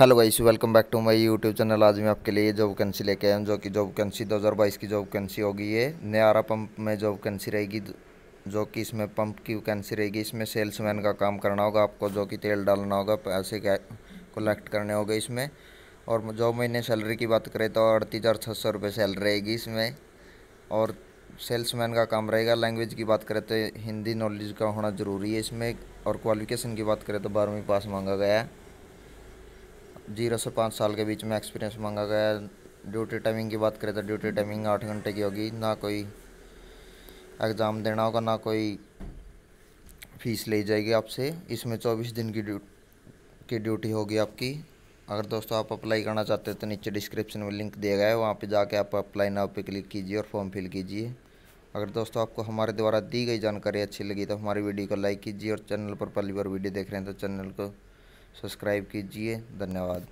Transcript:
hello guys welcome back to my YouTube channel आज मैं आपके लिए जॉब वैकेंसी लेके आया हूँ जो कि जॉब वैकेंसी 2022 की जॉब वैकेंसी होगी ये नयारा पंप में जॉब वैकेंसी रहेगी जो कि इसमें पंप की वैकेंसी रहेगी इसमें सेल्समैन का काम करना होगा आपको जो कि तेल डालना होगा पैसे कलेक्ट करने होंगे इसमें और जो महीने सैलरी की बात करें तो अड़तीस हज़ार छः सौ रुपये सैलरी रहेगी इसमें और सेल्समैन का काम रहेगा लैंग्वेज की बात करें तो हिंदी नॉलेज का होना ज़रूरी है इसमें और क्वालिफिकेशन की बात करें तो बारहवीं पास मांगा गया है जीरो से पाँच साल के बीच में एक्सपीरियंस मांगा गया ड्यूटी टाइमिंग की बात करें तो ड्यूटी टाइमिंग आठ घंटे की होगी ना कोई एग्ज़ाम देना होगा ना कोई फीस ले जाएगी आपसे इसमें चौबीस दिन की ड्यू की ड्यूटी होगी आपकी अगर दोस्तों आप अप्लाई करना चाहते हैं तो नीचे डिस्क्रिप्शन में लिंक दिया गया है वहाँ पर जाके आप अप्लाई नाव पे क्लिक कीजिए और फॉर्म फिल कीजिए अगर दोस्तों आपको हमारे द्वारा दी गई जानकारी अच्छी लगी तो हमारी वीडियो को लाइक कीजिए और चैनल पर पहली बार वीडियो देख रहे हैं तो चैनल को सब्सक्राइब कीजिए धन्यवाद